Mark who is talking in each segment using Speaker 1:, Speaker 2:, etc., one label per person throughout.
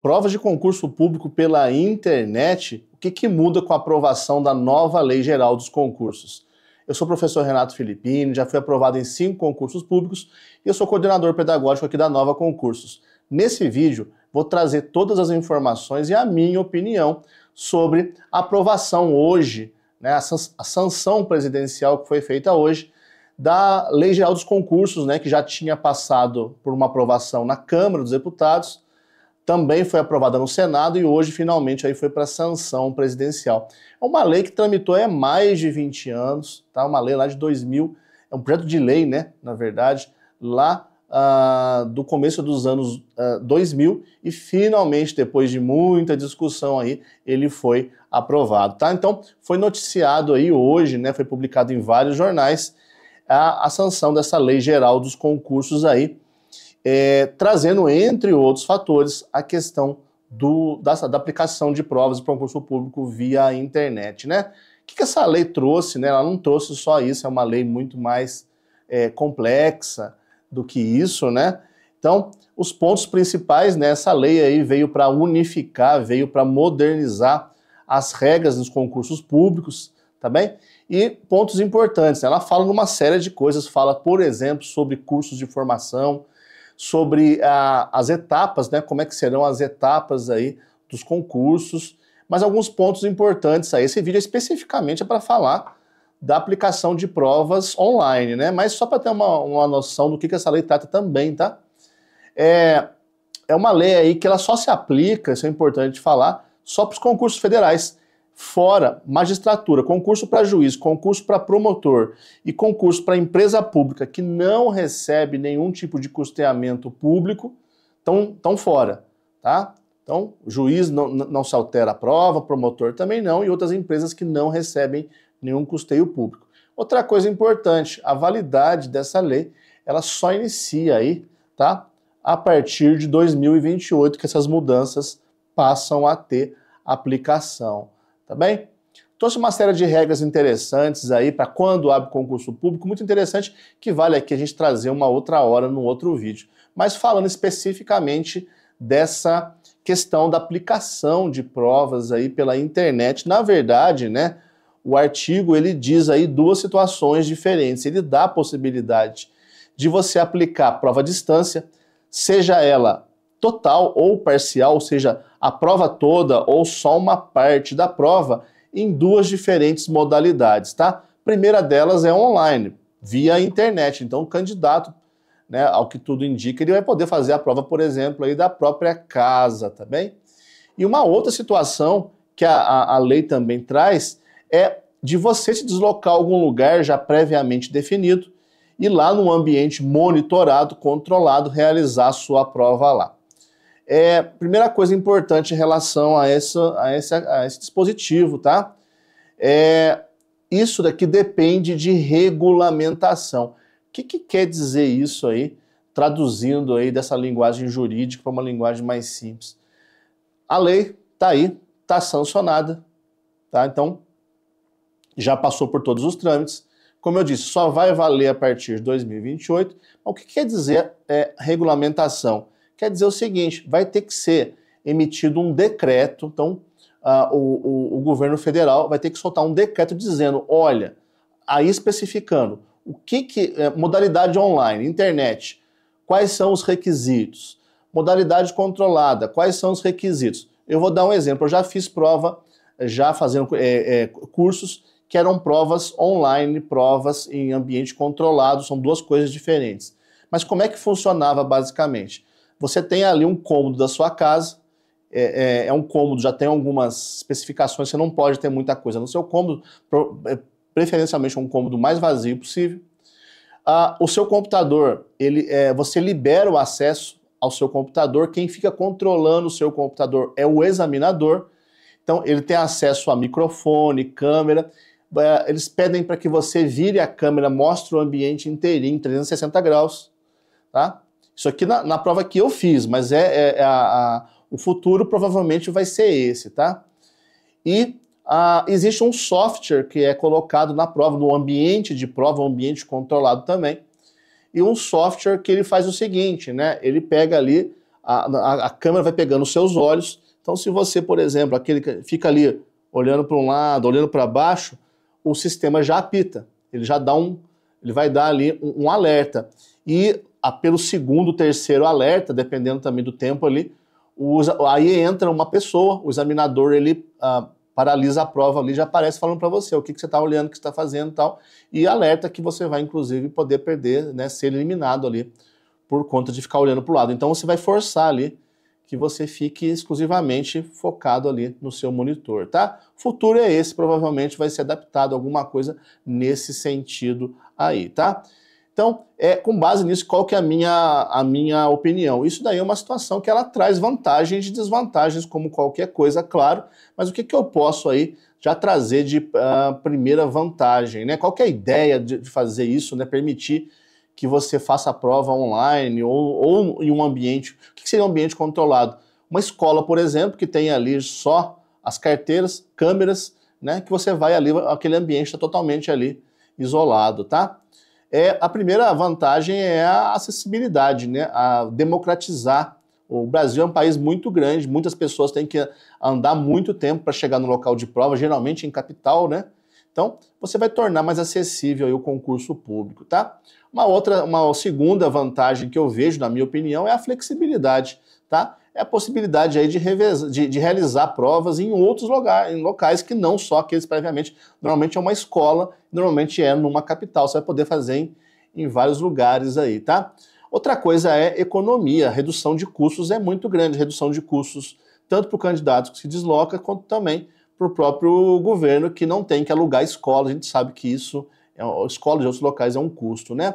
Speaker 1: Provas de concurso público pela internet, o que, que, muda com a aprovação da nova Lei Geral dos Concursos? Eu sou o professor Renato Filippini, já fui aprovado em cinco concursos públicos e eu sou coordenador pedagógico aqui da Nova Concursos. Nesse vídeo, vou trazer todas as informações e a minha opinião sobre a aprovação hoje, né, a sanção presidencial que foi feita hoje da Lei Geral dos Concursos, né, que já tinha passado por uma aprovação na Câmara dos Deputados também foi aprovada no Senado e hoje finalmente aí foi para sanção presidencial. É uma lei que tramitou há mais de 20 anos, tá? Uma lei lá de 2000, é um projeto de lei, né, na verdade, lá ah, do começo dos anos ah, 2000 e finalmente depois de muita discussão aí, ele foi aprovado, tá? Então, foi noticiado aí hoje, né, foi publicado em vários jornais a, a sanção dessa lei geral dos concursos aí é, trazendo, entre outros fatores, a questão do, da, da, aplicação de provas para concurso público via internet, né? O que, que, essa lei trouxe, né? Ela não trouxe só isso, é uma lei muito mais é, complexa do que isso, né? Então, os pontos principais nessa né? lei aí veio para unificar, veio para modernizar as regras dos concursos públicos, tá bem? E pontos importantes, né? ela fala numa série de coisas, fala, por exemplo, sobre cursos de formação, sobre a, ah, as etapas, né? Como é que serão as etapas aí dos concursos, mas alguns pontos importantes aí. Esse vídeo especificamente é para falar da aplicação de provas online, né? Mas só para ter uma, uma noção do que, que essa lei trata também, tá? É, é uma lei aí que ela só se aplica, isso é importante falar, só para os concursos federais. Fora magistratura, concurso para juiz, concurso para promotor e concurso para empresa pública que não recebe nenhum tipo de custeamento público, estão fora, tá? Então, juiz não, não se altera a prova, promotor também não, e outras empresas que não recebem nenhum custeio público. Outra coisa importante, a validade dessa lei, ela só inicia aí, tá? A partir de 2028 que essas mudanças passam a ter aplicação tá bem? Trouxe uma série de regras interessantes aí para quando abre concurso público, muito interessante, que vale aqui a gente trazer uma outra hora num outro vídeo. Mas falando especificamente dessa questão da aplicação de provas aí pela internet, na verdade, né, o artigo ele diz aí duas situações diferentes. Ele dá a possibilidade de você aplicar prova à distância, seja ela total ou parcial, ou seja, a prova toda ou só uma parte da prova, em duas diferentes modalidades, tá? A primeira delas é online, via internet. Então, o candidato, né, ao que tudo indica, ele vai poder fazer a prova, por exemplo, aí da própria casa, tá bem? E uma outra situação que a, a, a lei também traz é de você se deslocar a algum lugar já previamente definido e lá num ambiente monitorado, controlado, realizar a sua prova lá. É, primeira coisa importante em relação a, essa, a, esse, a esse dispositivo, tá? É, isso daqui depende de regulamentação. O que, que quer dizer isso aí, traduzindo aí dessa linguagem jurídica para uma linguagem mais simples? A lei tá aí, tá sancionada, tá? Então, já passou por todos os trâmites. Como eu disse, só vai valer a partir de 2028. Mas o que quer dizer é, regulamentação? quer dizer o seguinte: vai ter que ser emitido um decreto, então uh, o, o, o governo federal vai ter que soltar um decreto dizendo: olha, aí especificando o que, que é, modalidade online, internet, quais são os requisitos, modalidade controlada, quais são os requisitos. Eu vou dar um exemplo. Eu já fiz prova, já fazendo é, é, cursos que eram provas online, provas em ambiente controlado, são duas coisas diferentes. Mas como é que funcionava basicamente? você tem ali um cômodo da sua casa, é, é, é um cômodo, já tem algumas especificações, você não pode ter muita coisa no seu cômodo, é, preferencialmente um cômodo mais vazio possível. Ah, o seu computador, ele, é, você libera o acesso ao seu computador, quem fica controlando o seu computador é o examinador, então ele tem acesso a microfone, câmera, é, eles pedem para que você vire a câmera, mostre o ambiente inteirinho, 360 graus, tá? Isso aqui na, na prova que eu fiz, mas é, é, é a, a, o futuro provavelmente vai ser esse, tá? E a, existe um software que é colocado na prova, no ambiente de prova, um ambiente controlado também. E um software que ele faz o seguinte, né? Ele pega ali, a, a câmera vai pegando os seus olhos. Então, se você, por exemplo, aquele que fica ali olhando para um lado, olhando para baixo, o sistema já apita. Ele já dá um, ele vai dar ali um, um alerta. E a, pelo segundo, terceiro alerta, dependendo também do tempo ali, aí entra uma pessoa, o examinador ele ah, paralisa a prova ali, já aparece falando para você o que, que você está olhando, o que está fazendo e tal, e alerta que você vai, inclusive, poder perder, né, ser eliminado ali por conta de ficar olhando para o lado. Então você vai forçar ali que você fique exclusivamente focado ali no seu monitor, tá? futuro é esse, provavelmente vai ser adaptado alguma coisa nesse sentido aí, tá? Então, é com base nisso, qual que é a minha, a minha opinião? Isso daí é uma situação que ela traz vantagens e desvantagens, como qualquer coisa, claro, mas o que, que eu posso aí já trazer de uh, primeira vantagem? Né? Qual que é a ideia de fazer isso, né? permitir que você faça a prova online ou, ou em um ambiente? O que seria um ambiente controlado? Uma escola, por exemplo, que tem ali só as carteiras, câmeras, né? que você vai ali, aquele ambiente está totalmente ali isolado, tá? é a primeira vantagem é a acessibilidade, né? A democratizar. O Brasil é um país muito grande, muitas pessoas têm que andar muito tempo para chegar no local de prova, geralmente em capital, né? Então, você vai tornar mais acessível o concurso público, tá? Uma outra, uma segunda vantagem que eu vejo, na minha opinião, é a flexibilidade, tá? é a possibilidade aí de, reveza, de, de realizar provas em outros lugares, em locais que não só aqueles previamente. Normalmente é uma escola, normalmente é numa capital. Você vai poder fazer em, em vários lugares aí, tá? Outra coisa é economia. redução de custos é muito grande, redução de custos tanto para o candidato que se desloca, quanto também para o próprio governo que não tem que alugar escola. A gente sabe que isso, é, escola de outros locais é um custo, né?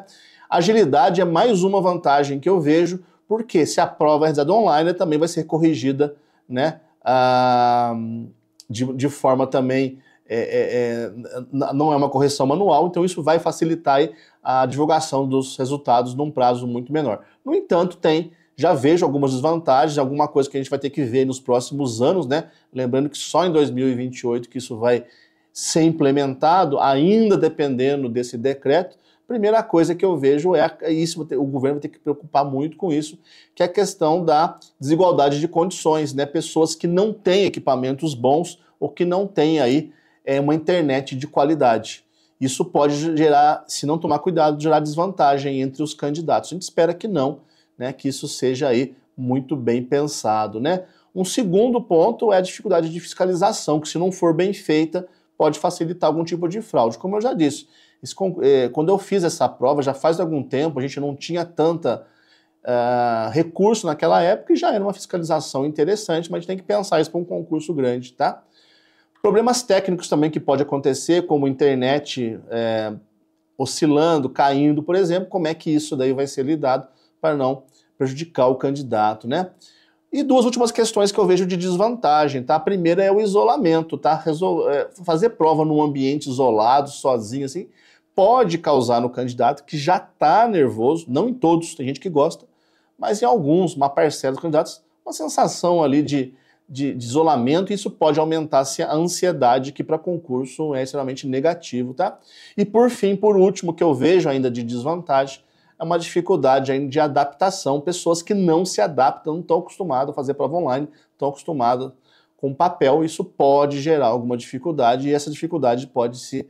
Speaker 1: Agilidade é mais uma vantagem que eu vejo, porque se a prova é realizada online, ela também vai ser corrigida né, ah, de, de forma também. É, é, é não é uma correção manual, então isso vai facilitar a divulgação dos resultados num prazo muito menor. No entanto, tem já vejo algumas desvantagens, alguma coisa que a gente vai ter que ver nos próximos anos, né? Lembrando que só em 2028 que isso vai ser implementado, ainda dependendo desse decreto, primeira coisa que eu vejo é, é isso, o governo tem que preocupar muito com isso, que é a questão da desigualdade de condições, né? Pessoas que não têm equipamentos bons ou que não têm aí é, uma internet de qualidade. Isso pode gerar, se não tomar cuidado, gerar desvantagem entre os candidatos. A gente espera que não, né? Que isso seja aí muito bem pensado, né? Um segundo ponto é a dificuldade de fiscalização, que se não for bem feita, pode facilitar algum tipo de fraude. Como eu já disse, isso, eh, quando eu fiz essa prova, já faz algum tempo, a gente não tinha tanta uh, recurso naquela época e já era uma fiscalização interessante, mas a gente tem que pensar isso para um concurso grande, tá? Problemas técnicos também que pode acontecer, como internet é, oscilando, caindo, por exemplo, como é que isso daí vai ser lidado para não prejudicar o candidato, né? E duas últimas questões que eu vejo de desvantagem, tá? A primeira é o isolamento, tá? Resol... Eh, fazer prova num ambiente isolado, sozinho, assim, pode causar no candidato que já está nervoso, não em todos, tem gente que gosta, mas em alguns, uma parcela dos candidatos, uma sensação ali de, de, de isolamento, e isso pode aumentar assim, a ansiedade, que para concurso é extremamente negativo, tá? E por fim, por último, que eu vejo ainda de desvantagem, é uma dificuldade ainda de adaptação, pessoas que não se adaptam, não estão acostumadas a fazer prova online, estão acostumadas com papel, isso pode gerar alguma dificuldade, e essa dificuldade pode se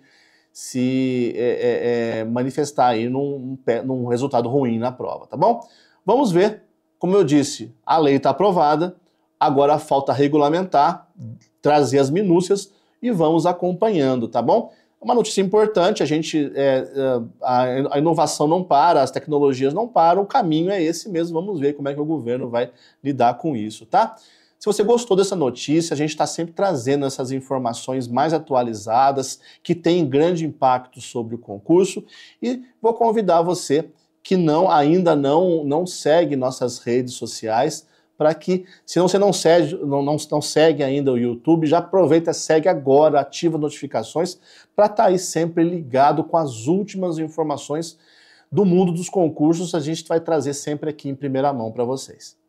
Speaker 1: se é, é, é, manifestar aí num, num resultado ruim na prova, tá bom? Vamos ver, como eu disse, a lei está aprovada, agora falta regulamentar, trazer as minúcias e vamos acompanhando, tá bom? É uma notícia importante, a gente é, é a inovação não para, as tecnologias não param, o caminho é esse mesmo. Vamos ver como é que o governo vai lidar com isso, tá? Se você gostou dessa notícia, a gente está sempre trazendo essas informações mais atualizadas, que têm grande impacto sobre o concurso, e vou convidar você que não ainda não, não segue nossas redes sociais, para que, se você não segue, não, não, não, segue ainda o YouTube, já aproveita, segue agora, ativa notificações, para estar tá aí sempre ligado com as últimas informações do mundo dos concursos. A gente vai trazer sempre aqui em primeira mão para vocês.